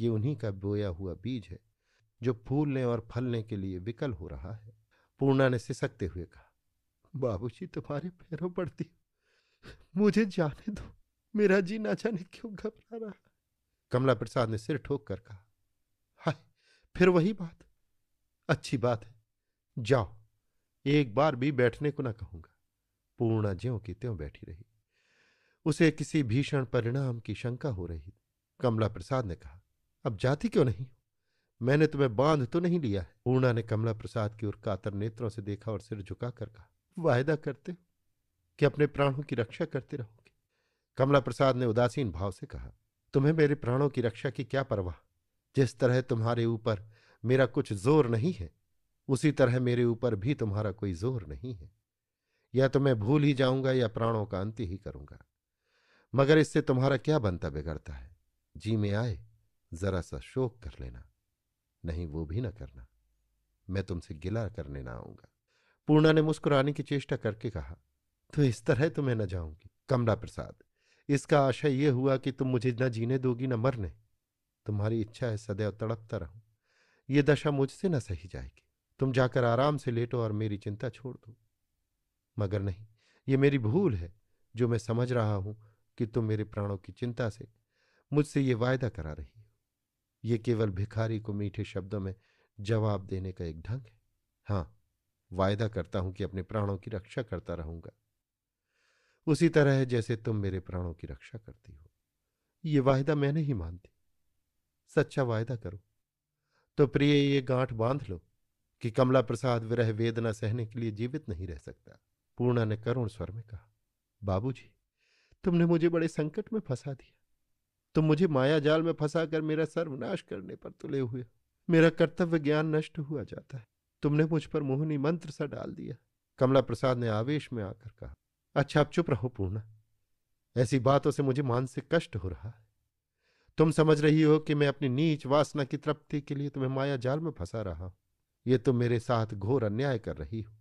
ये उन्हीं का बोया हुआ बीज है जो फूलने और फलने के लिए विकल हो रहा है पूर्णा ने सिसकते हुए कहा बाबूजी तुम्हारे पैरों पड़ती मुझे जाने दो मेरा जी ना जाने क्यों घबरा रहा कमला प्रसाद ने सिर ठोक कर कहा हाय फिर वही बात अच्छी बात है जाओ एक बार भी बैठने को ना कहूंगा पूर्णा ज्यो की त्यों बैठी रही उसे किसी भीषण परिणाम की शंका हो रही कमला प्रसाद ने कहा अब जाती क्यों नहीं मैंने तुम्हें बांध तो नहीं लिया है पूर्णा ने कमला प्रसाद की ओर कातर नेत्रों से देखा और सिर झुकाकर कहा वायदा करते हो कि अपने प्राणों की रक्षा करते रहो कमला प्रसाद ने उदासीन भाव से कहा तुम्हें मेरे प्राणों की रक्षा की क्या परवाह जिस तरह तुम्हारे ऊपर मेरा कुछ जोर नहीं है उसी तरह मेरे ऊपर भी तुम्हारा कोई जोर नहीं है या तो मैं भूल ही जाऊंगा या प्राणों का अंत ही करूंगा मगर इससे तुम्हारा क्या बनता बिगड़ता है जी में आए जरा सा शोक कर लेना नहीं वो भी ना करना मैं तुमसे गिला करने ना आऊंगा पूर्णा ने मुस्कुराने की चेष्टा करके कहा तो इस तरह तुम्हें तो न जाऊंगी कमला प्रसाद इसका आशय यह हुआ कि तुम मुझे न जीने दोगी न मरने तुम्हारी इच्छा है सदैव तड़पता रहूं ये दशा मुझसे न सही जाएगी तुम जाकर आराम से लेटो और मेरी चिंता छोड़ दो मगर नहीं ये मेरी भूल है जो मैं समझ रहा हूं कि तुम मेरे प्राणों की चिंता से मुझसे ये वायदा करा रही हो ये केवल भिखारी को मीठे शब्दों में जवाब देने का एक ढंग है हाँ वायदा करता हूं कि अपने प्राणों की रक्षा करता रहूंगा उसी तरह है जैसे तुम मेरे प्राणों की रक्षा करती हो ये वायदा मैं नहीं मानती सच्चा वायदा करो तो प्रिय ये गांठ बांध लो कि कमला प्रसाद विरह वेदना सहने के लिए जीवित नहीं रह सकता पूर्णा ने करुण स्वर में कहा बाबूजी तुमने मुझे बड़े संकट में फंसा दिया तुम मुझे माया जाल में फंसा कर मेरा सर्वनाश करने पर तुले हुए मेरा कर्तव्य ज्ञान नष्ट हुआ जाता है तुमने मुझ पर मोहनी मंत्र सा डाल दिया कमला प्रसाद ने आवेश में आकर कहा अच्छा आप चुप रहो पूर्णा ऐसी बातों से मुझे मानसिक कष्ट हो रहा है तुम समझ रही हो कि मैं अपनी नीच वासना की तृप्ति के लिए तुम्हें माया जाल में फंसा रहा हूं ये तुम मेरे साथ घोर अन्याय कर रही हो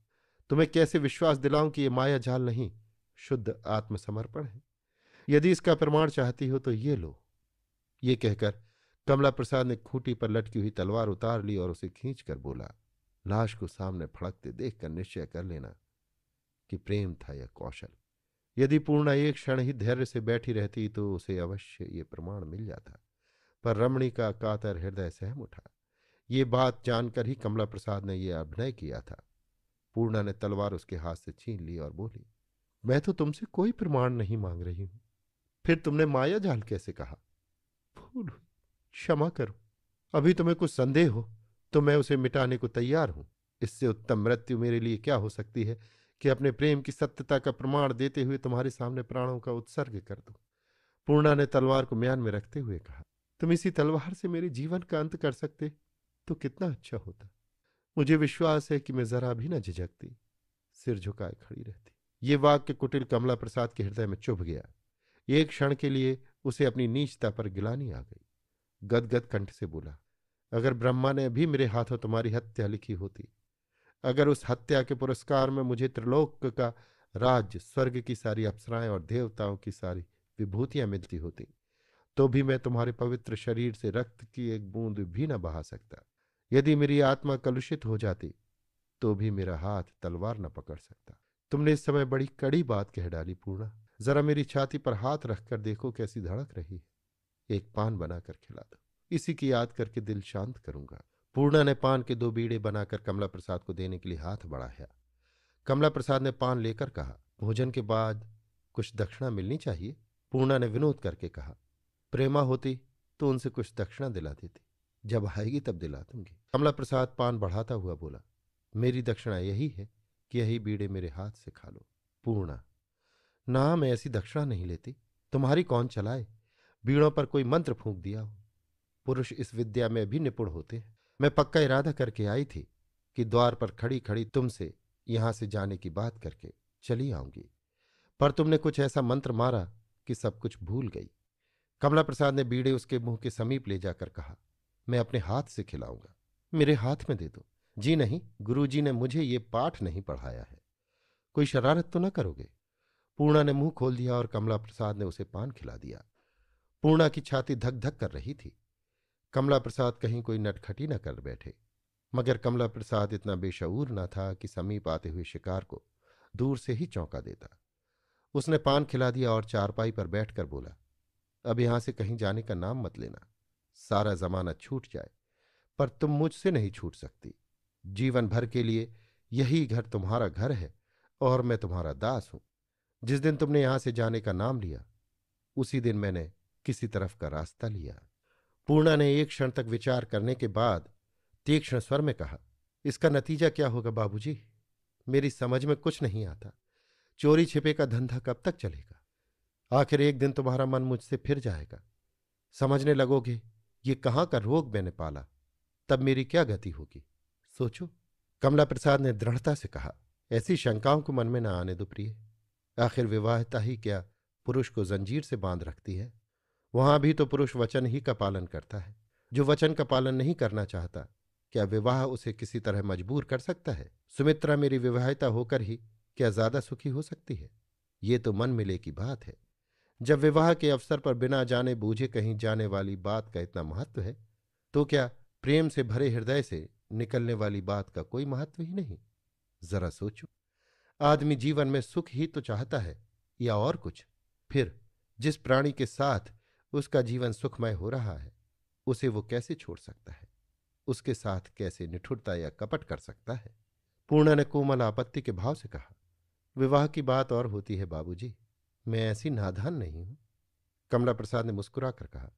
तुम्हें कैसे विश्वास दिलाऊं कि यह माया जाल नहीं शुद्ध आत्मसमर्पण है यदि इसका प्रमाण चाहती हो तो ये लो ये कहकर कमला प्रसाद ने खूटी पर लटकी हुई तलवार उतार ली और उसे खींचकर बोला लाश को सामने फड़कते देखकर निश्चय कर लेना कि प्रेम था या कौशल यदि पूर्णा एक क्षण ही धैर्य से बैठी रहती तो उसे अवश्य ये प्रमाण मिल जाता पर रमणी का कातर हृदय सहम उठा ये बात जानकर ही कमला प्रसाद ने यह अभिनय किया था पूर्णा ने तलवार उसके हाथ से छीन ली और बोली मैं तो तुमसे कोई प्रमाण नहीं मांग रही हूं फिर तुमने माया जाल कैसे कहा भूल क्षमा करो अभी तुम्हें कुछ संदेह हो तो मैं उसे मिटाने को तैयार हूं इससे उत्तम मृत्यु मेरे लिए क्या हो सकती है कि अपने प्रेम की सत्यता का प्रमाण देते हुए तुम्हारे सामने प्राणों का उत्सर्ग कर दूं पूर्णा ने तलवार को म्यान में रखते हुए कहा तुम इसी तलवार से मेरे जीवन का अंत कर सकते तो कितना अच्छा होता मुझे विश्वास है कि मैं जरा भी न झिझकती सिर झुकाए खड़ी रहती ये वाक्य कुटिल कमला प्रसाद के हृदय में चुभ गया एक क्षण के लिए उसे अपनी नीचता पर गिलानी आ गई गदगद कंठ से बोला अगर ब्रह्मा ने भी मेरे हाथों तुम्हारी हत्या लिखी होती अगर उस हत्या के पुरस्कार में मुझे त्रिलोक का राज्य स्वर्ग की सारी अप्सराएं और देवताओं की सारी विभूतियां मिलती होती तो भी मैं तुम्हारे पवित्र शरीर से रक्त की एक बूंद भी न बहा सकता यदि मेरी आत्मा कलुषित हो जाती तो भी मेरा हाथ तलवार न पकड़ सकता तुमने इस समय बड़ी कड़ी बात कह डाली पूर्णा जरा मेरी छाती पर हाथ रखकर देखो कैसी धड़क रही है एक पान बनाकर खिला दो इसी की याद करके दिल शांत करूंगा पूर्णा ने पान के दो बीड़े बनाकर कमला प्रसाद को देने के लिए हाथ बढ़ाया कमला प्रसाद ने पान लेकर कहा भोजन के बाद कुछ दक्षिणा मिलनी चाहिए पूर्णा ने विनोद करके कहा प्रेमा होती तो उनसे कुछ दक्षिणा दिला देती जब आएगी तब दिला दूंगी कमला प्रसाद पान बढ़ाता हुआ बोला मेरी दक्षिणा यही है कि यही बीड़े मेरे हाथ से खा लो पूर्णा ना मैं ऐसी दक्षिणा नहीं लेती तुम्हारी कौन चलाए बीड़ों पर कोई मंत्र फूंक दिया हो पुरुष इस विद्या में भी निपुण होते हैं मैं पक्का इरादा करके आई थी कि द्वार पर खड़ी खड़ी तुमसे यहां से जाने की बात करके चली आऊंगी पर तुमने कुछ ऐसा मंत्र मारा कि सब कुछ भूल गई कमला प्रसाद ने बीड़े उसके मुंह के समीप ले जाकर कहा मैं अपने हाथ से खिलाऊंगा मेरे हाथ में दे दो जी नहीं गुरुजी ने मुझे ये पाठ नहीं पढ़ाया है कोई शरारत तो ना करोगे पूर्णा ने मुंह खोल दिया और कमला प्रसाद ने उसे पान खिला दिया पूर्णा की छाती धक धक कर रही थी कमला प्रसाद कहीं कोई नटखटी न कर बैठे मगर कमला प्रसाद इतना बेशऊर न था कि समीप आते हुए शिकार को दूर से ही चौंका देता उसने पान खिला दिया और चारपाई पर बैठकर बोला अब यहां से कहीं जाने का नाम मत लेना सारा जमाना छूट जाए पर तुम मुझसे नहीं छूट सकती जीवन भर के लिए यही घर तुम्हारा घर है और मैं तुम्हारा दास हूं जिस दिन तुमने यहां से जाने का नाम लिया उसी दिन मैंने किसी तरफ का रास्ता लिया पूर्णा ने एक क्षण तक विचार करने के बाद तीक्ष्ण स्वर में कहा इसका नतीजा क्या होगा बाबूजी? मेरी समझ में कुछ नहीं आता चोरी छिपे का धंधा कब तक चलेगा आखिर एक दिन तुम्हारा मन मुझसे फिर जाएगा समझने लगोगे ये कहाँ का रोग मैंने पाला तब मेरी क्या गति होगी सोचो कमला प्रसाद ने दृढ़ता से कहा ऐसी शंकाओं को मन में न आने दो प्रिय आखिर विवाहता ही क्या पुरुष को जंजीर से बांध रखती है वहां भी तो पुरुष वचन ही का पालन करता है जो वचन का पालन नहीं करना चाहता क्या विवाह उसे किसी तरह मजबूर कर सकता है सुमित्रा मेरी विवाहिता होकर ही क्या ज्यादा सुखी हो सकती है ये तो मन मिले की बात है जब विवाह के अवसर पर बिना जाने बूझे कहीं जाने वाली बात का इतना महत्व है तो क्या प्रेम से भरे हृदय से निकलने वाली बात का कोई महत्व ही नहीं जरा सोचो आदमी जीवन में सुख ही तो चाहता है या और कुछ फिर जिस प्राणी के साथ उसका जीवन सुखमय हो रहा है उसे वो कैसे छोड़ सकता है उसके साथ कैसे निठुरता या कपट कर सकता है पूर्णा ने कोमल आपत्ति के भाव से कहा विवाह की बात और होती है बाबूजी मैं ऐसी नादान नहीं हूं कमला प्रसाद ने मुस्कुरा कर कहा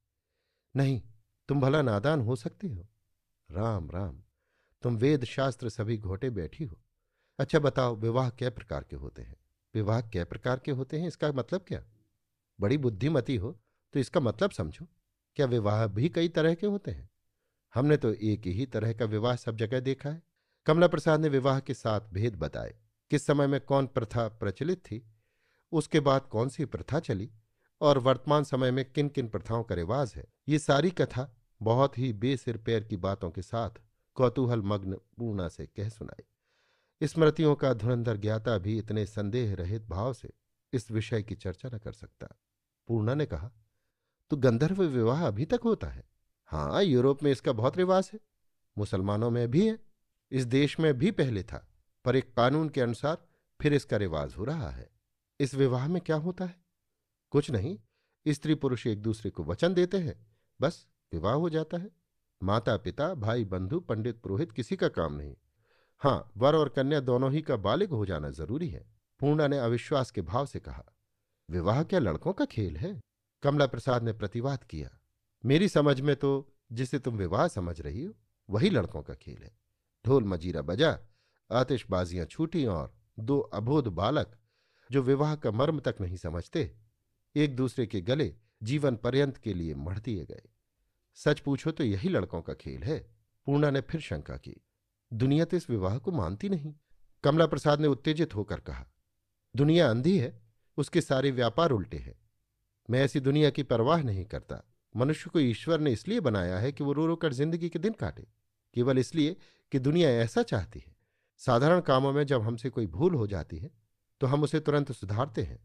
नहीं तुम भला नादान हो सकती हो राम राम तुम वेद शास्त्र सभी घोटे बैठी हो अच्छा बताओ विवाह क्या प्रकार के होते हैं विवाह क्या प्रकार के होते हैं इसका मतलब क्या बड़ी बुद्धिमती हो तो इसका मतलब समझो क्या विवाह भी कई तरह के होते हैं हमने तो एक ही तरह का विवाह सब जगह देखा है कमला प्रसाद ने विवाह के साथ भेद बताए किस समय में कौन प्रथा प्रचलित थी उसके बाद कौन सी प्रथा चली और वर्तमान समय में किन किन प्रथाओं का रिवाज है ये सारी कथा बहुत ही बेसिर पैर की बातों के साथ कौतूहल मग्न पूर्णा से कह सुनाई स्मृतियों का धुरंधर ज्ञाता भी इतने संदेह रहित भाव से इस विषय की चर्चा न कर सकता पूर्णा ने कहा तो गंधर्व विवाह अभी तक होता है हाँ यूरोप में इसका बहुत रिवाज है मुसलमानों में भी है इस देश में भी पहले था पर एक कानून के अनुसार फिर इसका रिवाज हो रहा है इस विवाह में क्या होता है कुछ नहीं स्त्री पुरुष एक दूसरे को वचन देते हैं बस विवाह हो जाता है माता पिता भाई बंधु पंडित पुरोहित किसी का काम नहीं हाँ वर और कन्या दोनों ही का बालिग हो जाना जरूरी है पूर्णा ने अविश्वास के भाव से कहा विवाह क्या लड़कों का खेल है कमला प्रसाद ने प्रतिवाद किया मेरी समझ में तो जिसे तुम विवाह समझ रही हो वही लड़कों का खेल है ढोल मजीरा बजा आतिशबाजियां छूटी और दो अबोध बालक जो विवाह का मर्म तक नहीं समझते एक दूसरे के गले जीवन पर्यंत के लिए मढ़ दिए गए सच पूछो तो यही लड़कों का खेल है पूर्णा ने फिर शंका की दुनिया तो इस विवाह को मानती नहीं कमला प्रसाद ने उत्तेजित होकर कहा दुनिया अंधी है उसके सारे व्यापार उल्टे हैं मैं ऐसी दुनिया की परवाह नहीं करता मनुष्य को ईश्वर ने इसलिए बनाया है कि वो रो रो कर जिंदगी के दिन काटे केवल इसलिए कि दुनिया ऐसा चाहती है साधारण कामों में जब हमसे कोई भूल हो जाती है तो हम उसे तुरंत सुधारते हैं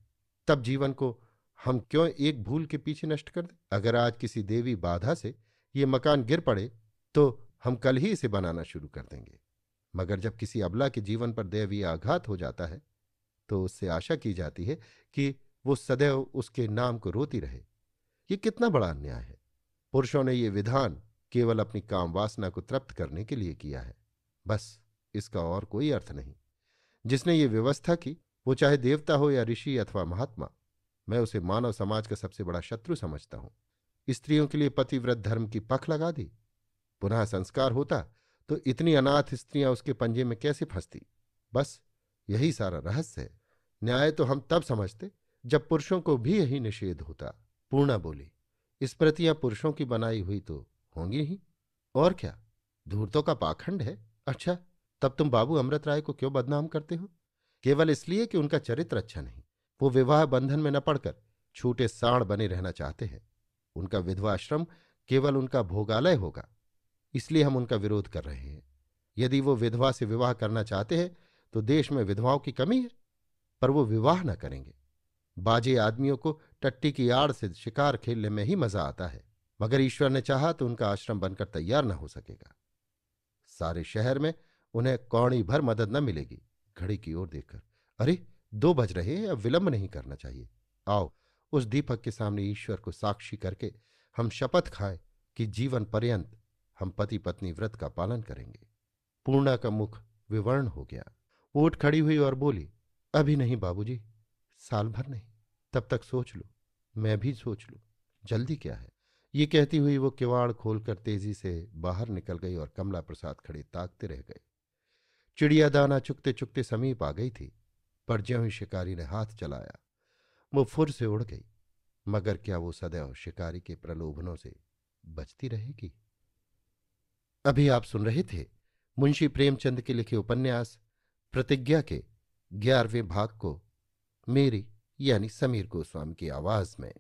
तब जीवन को हम क्यों एक भूल के पीछे नष्ट कर दें अगर आज किसी देवी बाधा से ये मकान गिर पड़े तो हम कल ही इसे बनाना शुरू कर देंगे मगर जब किसी अबला के जीवन पर देवी आघात हो जाता है तो उससे आशा की जाती है कि वो सदैव उसके नाम को रोती रहे ये कितना बड़ा अन्याय है पुरुषों ने ये विधान केवल अपनी काम वासना को तृप्त करने के लिए किया है बस इसका और कोई अर्थ नहीं जिसने ये व्यवस्था की वो चाहे देवता हो या ऋषि अथवा महात्मा मैं उसे मानव समाज का सबसे बड़ा शत्रु समझता हूं स्त्रियों के लिए पतिव्रत धर्म की पख लगा दी पुनः संस्कार होता तो इतनी अनाथ स्त्रियां उसके पंजे में कैसे फंसती बस यही सारा रहस्य है न्याय तो हम तब समझते जब पुरुषों को भी यही निषेध होता पूर्णा बोली इस प्रतियां पुरुषों की बनाई हुई तो होंगी ही और क्या धूर्तों का पाखंड है अच्छा तब तुम बाबू अमृत राय को क्यों बदनाम करते हो केवल इसलिए कि उनका चरित्र अच्छा नहीं वो विवाह बंधन में न पड़कर छूटे साण बने रहना चाहते हैं उनका विधवाश्रम केवल उनका भोगालय होगा इसलिए हम उनका विरोध कर रहे हैं यदि वो विधवा से विवाह करना चाहते हैं तो देश में विधवाओं की कमी है पर वो विवाह न करेंगे बाजे आदमियों को टट्टी की आड़ से शिकार खेलने में ही मजा आता है मगर ईश्वर ने चाहा तो उनका आश्रम बनकर तैयार न हो सकेगा सारे शहर में उन्हें कौड़ी भर मदद न मिलेगी घड़ी की ओर देखकर अरे दो बज रहे हैं अब विलंब नहीं करना चाहिए आओ उस दीपक के सामने ईश्वर को साक्षी करके हम शपथ खाएं कि जीवन पर्यंत हम पति पत्नी व्रत का पालन करेंगे पूर्णा का मुख विवर्ण हो गया ओठ खड़ी हुई और बोली अभी नहीं बाबूजी साल भर नहीं तब तक सोच लो मैं भी सोच लूँ जल्दी क्या है ये कहती हुई वो किवाड़ खोलकर तेजी से बाहर निकल गई और कमला प्रसाद खड़े ताकते रह गए चिड़िया दाना चुकते चुकते समीप आ गई थी पर ज्यों ही शिकारी ने हाथ चलाया वो फुर से उड़ गई मगर क्या वो सदैव शिकारी के प्रलोभनों से बचती रहेगी अभी आप सुन रहे थे मुंशी प्रेमचंद के लिखे उपन्यास प्रतिज्ञा के ग्यारहवें भाग को मेरी यानी समीर गोस्वामी की आवाज में